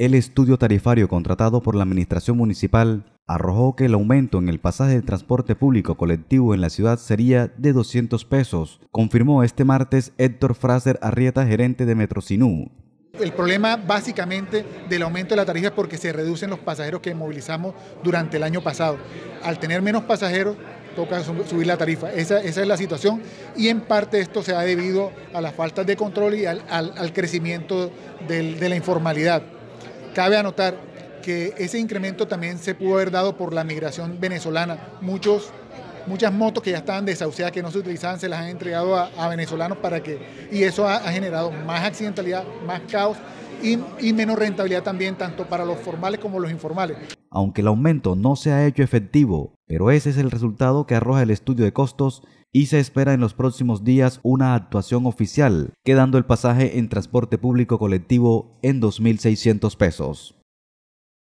el estudio tarifario contratado por la Administración Municipal arrojó que el aumento en el pasaje de transporte público colectivo en la ciudad sería de 200 pesos, confirmó este martes Héctor Fraser Arrieta, gerente de Metrocinú. El problema básicamente del aumento de la tarifa es porque se reducen los pasajeros que movilizamos durante el año pasado. Al tener menos pasajeros, toca subir la tarifa. Esa, es la situación y en parte esto se ha debido a la falta de control y al, crecimiento de la informalidad. Cabe anotar que ese incremento también se pudo haber dado por la migración venezolana. Muchos, muchas motos que ya estaban desahuciadas, que no se utilizaban, se las han entregado a, venezolanos para que, y eso ha, generado más accidentalidad, más caos y, menos rentabilidad también, tanto para los formales como los informales. Aunque el aumento no se ha hecho efectivo, pero ese es el resultado que arroja el estudio de costos y se espera en los próximos días una actuación oficial, quedando el pasaje en transporte público colectivo en 2.600 pesos.